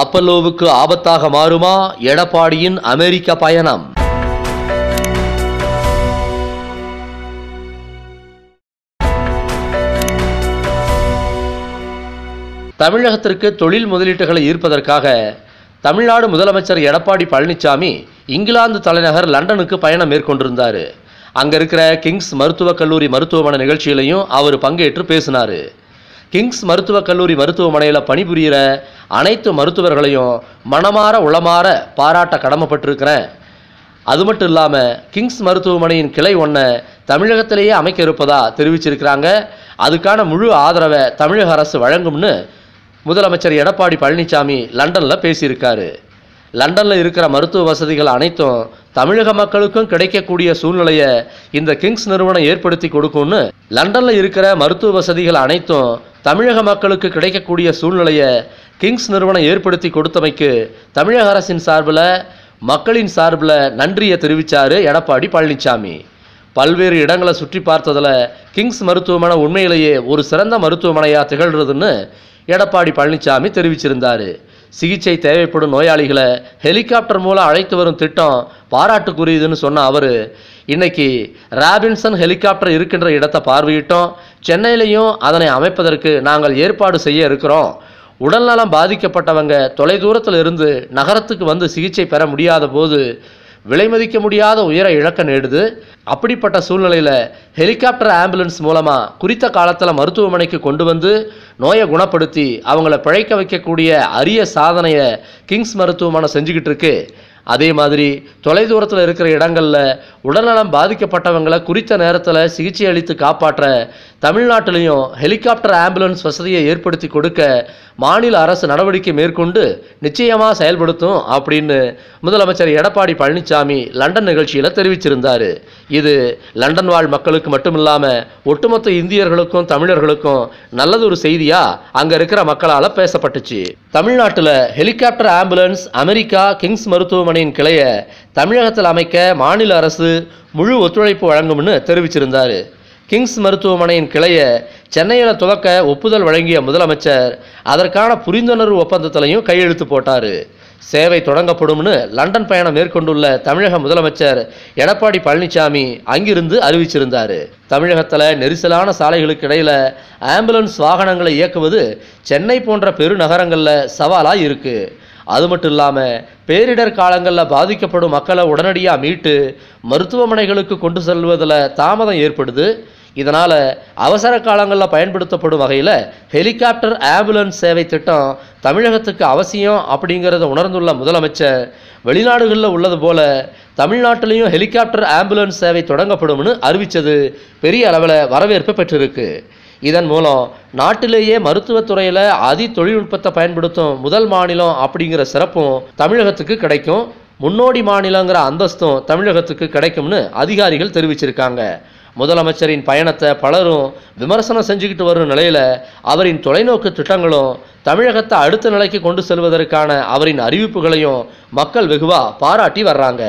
அப்பல்லோவுக்கு ஆபத்தாக மாறுமா எடப்பாடியின் அமெரிக்க பயணம் தமிழகத்திற்கு தொழில் முதலீட்டுகளை ஈர்ப்பதற்காக தமிழ்நாடு முதலமைச்சர் எடப்பாடி பழனிசாமி இங்கிலாந்து தலைநகர் லண்டனுக்கு பயணம் மேற்கொண்டிருந்தார் அங்க இருக்கிற கிங்ஸ் மருத்துவக் கல்லூரி மருத்துவமனை நிகழ்ச்சியிலையும் அவர் பங்கேற்று பேசினார் கிங்ஸ் மருத்துவக் கல்லூரி மருத்துவமனையில் பணிபுரிகிற அனைத்து மருத்துவர்களையும் மனமாற உளமாற பாராட்ட கடமைப்பட்டிருக்கிறேன் அது மட்டும் இல்லாமல் கிங்ஸ் மருத்துவமனையின் கிளை ஒன்றை தமிழகத்திலேயே அமைக்க இருப்பதாக தெரிவிச்சிருக்கிறாங்க அதுக்கான முழு ஆதரவை தமிழக அரசு வழங்கும்னு முதலமைச்சர் எடப்பாடி பழனிசாமி லண்டனில் பேசியிருக்காரு லண்டனில் இருக்கிற மருத்துவ வசதிகள் அனைத்தும் தமிழக மக்களுக்கும் கிடைக்கக்கூடிய சூழ்நிலையை இந்த கிங்ஸ் நிறுவனம் ஏற்படுத்தி கொடுக்கும்னு லண்டனில் இருக்கிற மருத்துவ வசதிகள் அனைத்தும் தமிழக மக்களுக்கு கிடைக்கக்கூடிய சூழ்நிலையை கிங்ஸ் நிறுவனம் ஏற்படுத்தி கொடுத்தமைக்கு தமிழக அரசின் சார்பில் மக்களின் சார்பில் நன்றியை தெரிவித்தார் எடப்பாடி பழனிசாமி பல்வேறு இடங்களை சுற்றி பார்த்ததில் கிங்ஸ் மருத்துவமனை உண்மையிலேயே ஒரு சிறந்த மருத்துவமனையாக திகழ்கிறதுன்னு எடப்பாடி பழனிசாமி தெரிவிச்சிருந்தார் சிகிச்சை தேவைப்படும் நோயாளிகளை ஹெலிகாப்டர் மூலம் அழைத்து வரும் திட்டம் பாராட்டுக்குரியதுன்னு சொன்ன அவர் இன்னைக்கு ராபின்சன் ஹெலிகாப்டர் இருக்கின்ற இடத்தை பார்வையிட்டோம் சென்னையிலையும் அதனை அமைப்பதற்கு நாங்கள் ஏற்பாடு செய்ய இருக்கிறோம் உடல்நலம் பாதிக்கப்பட்டவங்க தொலைதூரத்தில் இருந்து நகரத்துக்கு வந்து சிகிச்சை பெற முடியாத போது விலை மதிக்க முடியாத உயர இழக்க நேடுது அப்படிப்பட்ட சூழ்நிலையில் ஹெலிகாப்டர் ஆம்புலன்ஸ் மூலமாக குறித்த காலத்தில் மருத்துவமனைக்கு கொண்டு வந்து நோயை குணப்படுத்தி அவங்கள பிழைக்க வைக்கக்கூடிய அரிய சாதனையை கிங்ஸ் மருத்துவமனை செஞ்சுக்கிட்டு இருக்கு அதே மாதிரி தொலைதூரத்தில் இருக்கிற இடங்களில் உடல்நலம் பாதிக்கப்பட்டவங்களை குறித்த நேரத்தில் சிகிச்சை அளித்து காப்பாற்ற தமிழ்நாட்டிலையும் ஹெலிகாப்டர் ஆம்புலன்ஸ் வசதியை ஏற்படுத்தி கொடுக்க மாநில அரசு நடவடிக்கை மேற்கொண்டு நிச்சயமாக செயல்படுத்தும் அப்படின்னு முதலமைச்சர் எடப்பாடி பழனிசாமி லண்டன் நிகழ்ச்சியில் தெரிவிச்சிருந்தார் இது லண்டன் வாழ் மக்களுக்கு மட்டும் இல்லாமல் ஒட்டுமொத்த இந்தியர்களுக்கும் தமிழர்களுக்கும் நல்லது ஒரு செய்தியாக அங்கே இருக்கிற மக்களால் பேசப்பட்டுச்சு தமிழ்நாட்டில் ஹெலிகாப்டர் ஆம்புலன்ஸ் அமெரிக்கா கிங்ஸ் மருத்துவமனை அணையின் கிளையை தமிழகத்தில் அமைக்க மாநில அரசு முழு ஒத்துழைப்பு வழங்கும்னு தெரிவிச்சிருந்தார் கிங்ஸ் மருத்துவமனையின் கிளையை சென்னையில் துவக்க ஒப்புதல் வழங்கிய முதலமைச்சர் அதற்கான புரிந்துணர்வு ஒப்பந்தத்திலையும் கையெழுத்து போட்டார் சேவை தொடங்கப்படும்னு லண்டன் பயணம் மேற்கொண்டுள்ள தமிழக முதலமைச்சர் எடப்பாடி பழனிசாமி அங்கிருந்து அறிவிச்சிருந்தார் தமிழகத்தில் நெரிசலான சாலைகளுக்கு இடையில் ஆம்புலன்ஸ் வாகனங்களை இயக்குவது சென்னை போன்ற பெருநகரங்களில் சவாலாக இருக்குது அது மட்டும் இல்லாமல் பேரிடர் காலங்களில் பாதிக்கப்படும் மக்களை உடனடியாக மீட்டு மருத்துவமனைகளுக்கு கொண்டு செல்வதில் தாமதம் ஏற்படுது இதனால் அவசர காலங்களில் பயன்படுத்தப்படும் வகையில் ஹெலிகாப்டர் ஆம்புலன்ஸ் சேவை திட்டம் தமிழகத்துக்கு அவசியம் அப்படிங்கிறத உணர்ந்துள்ள முதலமைச்சர் வெளிநாடுகளில் உள்ளது போல தமிழ்நாட்டிலையும் ஹெலிகாப்டர் ஆம்புலன்ஸ் சேவை தொடங்கப்படும்னு அறிவித்தது பெரிய அளவில் வரவேற்பு பெற்றிருக்கு இதன் மூலம் நாட்டிலேயே மருத்துவத்துறையில் அதி தொழில்நுட்பத்தை பயன்படுத்தும் முதல் மாநிலம் அப்படிங்கிற சிறப்பும் தமிழகத்துக்கு கிடைக்கும் முன்னோடி மாநிலங்கிற அந்தஸ்தும் தமிழகத்துக்கு கிடைக்கும்னு அதிகாரிகள் தெரிவிச்சிருக்காங்க முதலமைச்சரின் பயணத்தை பலரும் விமர்சனம் செஞ்சுக்கிட்டு வரும் நிலையில் அவரின் தொலைநோக்கு திட்டங்களும் தமிழகத்தை அடுத்த நிலைக்கு கொண்டு செல்வதற்கான அவரின் அறிவிப்புகளையும் மக்கள் வெகுவாக பாராட்டி வர்றாங்க